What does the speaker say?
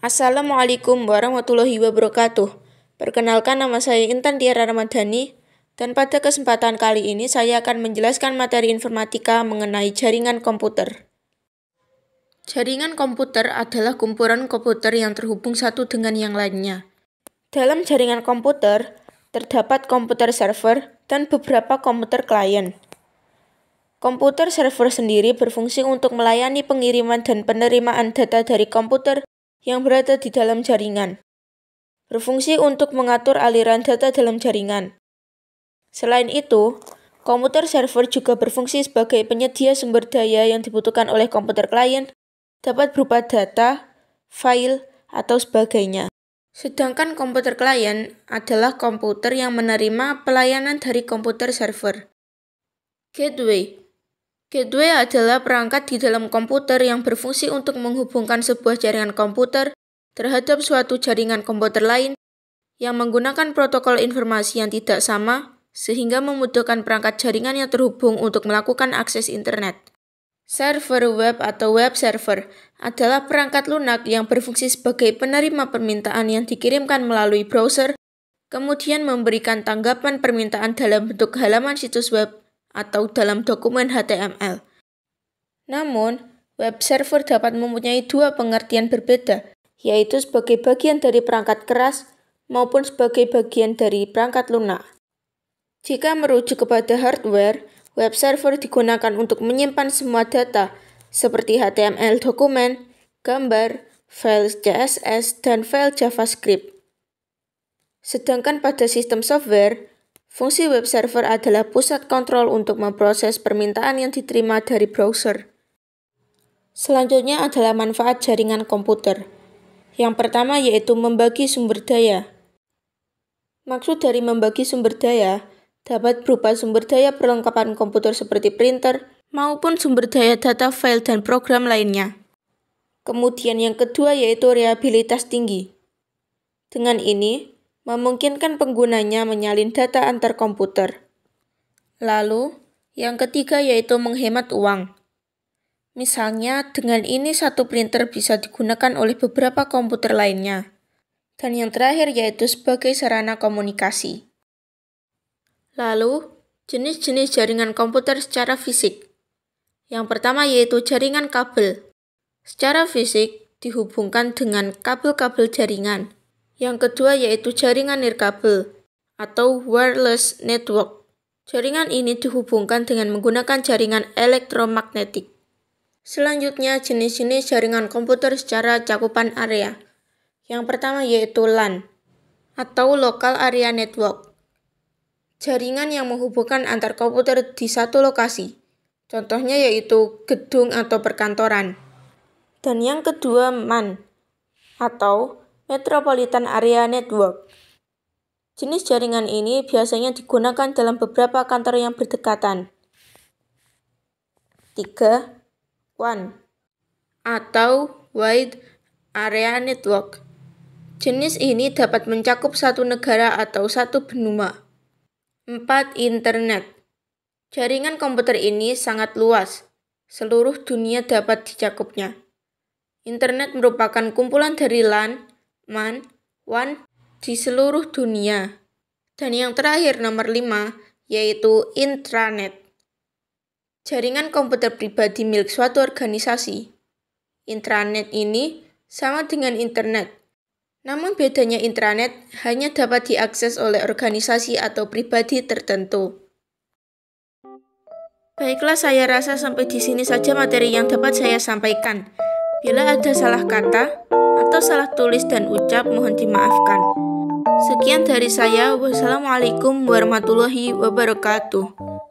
Assalamualaikum warahmatullahi wabarakatuh. Perkenalkan nama saya Intan Tiara Ramadhani dan pada kesempatan kali ini saya akan menjelaskan materi informatika mengenai jaringan komputer. Jaringan komputer adalah kumpulan komputer yang terhubung satu dengan yang lainnya. Dalam jaringan komputer, terdapat komputer server dan beberapa komputer klien. Komputer server sendiri berfungsi untuk melayani pengiriman dan penerimaan data dari komputer yang berada di dalam jaringan. Berfungsi untuk mengatur aliran data dalam jaringan. Selain itu, komputer server juga berfungsi sebagai penyedia sumber daya yang dibutuhkan oleh komputer klien, dapat berupa data, file, atau sebagainya. Sedangkan komputer klien adalah komputer yang menerima pelayanan dari komputer server. Gateway Gateway adalah perangkat di dalam komputer yang berfungsi untuk menghubungkan sebuah jaringan komputer terhadap suatu jaringan komputer lain yang menggunakan protokol informasi yang tidak sama, sehingga membutuhkan perangkat jaringan yang terhubung untuk melakukan akses internet. Server web atau web server adalah perangkat lunak yang berfungsi sebagai penerima permintaan yang dikirimkan melalui browser, kemudian memberikan tanggapan permintaan dalam bentuk halaman situs web atau dalam dokumen HTML. Namun, web server dapat mempunyai dua pengertian berbeda, yaitu sebagai bagian dari perangkat keras maupun sebagai bagian dari perangkat lunak. Jika merujuk kepada hardware, web server digunakan untuk menyimpan semua data seperti HTML dokumen, gambar, file CSS, dan file JavaScript. Sedangkan pada sistem software, Fungsi web server adalah pusat kontrol untuk memproses permintaan yang diterima dari browser. Selanjutnya adalah manfaat jaringan komputer. Yang pertama yaitu membagi sumber daya. Maksud dari membagi sumber daya dapat berupa sumber daya perlengkapan komputer seperti printer maupun sumber daya data file dan program lainnya. Kemudian yang kedua yaitu reliabilitas tinggi. Dengan ini, memungkinkan penggunanya menyalin data antar komputer. Lalu, yang ketiga yaitu menghemat uang. Misalnya, dengan ini satu printer bisa digunakan oleh beberapa komputer lainnya. Dan yang terakhir yaitu sebagai sarana komunikasi. Lalu, jenis-jenis jaringan komputer secara fisik. Yang pertama yaitu jaringan kabel. Secara fisik, dihubungkan dengan kabel-kabel jaringan yang kedua yaitu jaringan nirkabel atau wireless network. Jaringan ini dihubungkan dengan menggunakan jaringan elektromagnetik. Selanjutnya jenis-jenis jaringan komputer secara cakupan area. Yang pertama yaitu LAN atau Local Area Network. Jaringan yang menghubungkan antar komputer di satu lokasi. Contohnya yaitu gedung atau perkantoran. Dan yang kedua MAN atau Metropolitan Area Network. Jenis jaringan ini biasanya digunakan dalam beberapa kantor yang berdekatan. 3. WAN atau Wide Area Network. Jenis ini dapat mencakup satu negara atau satu benua. 4. Internet. Jaringan komputer ini sangat luas. Seluruh dunia dapat dicakupnya. Internet merupakan kumpulan dari LAN, man, wan di seluruh dunia. Dan yang terakhir nomor lima yaitu intranet. Jaringan komputer pribadi milik suatu organisasi. Intranet ini sama dengan internet. Namun bedanya intranet hanya dapat diakses oleh organisasi atau pribadi tertentu. Baiklah, saya rasa sampai di sini saja materi yang dapat saya sampaikan. Bila ada salah kata atau salah tulis dan ucap, mohon dimaafkan. Sekian dari saya. Wassalamualaikum warahmatullahi wabarakatuh.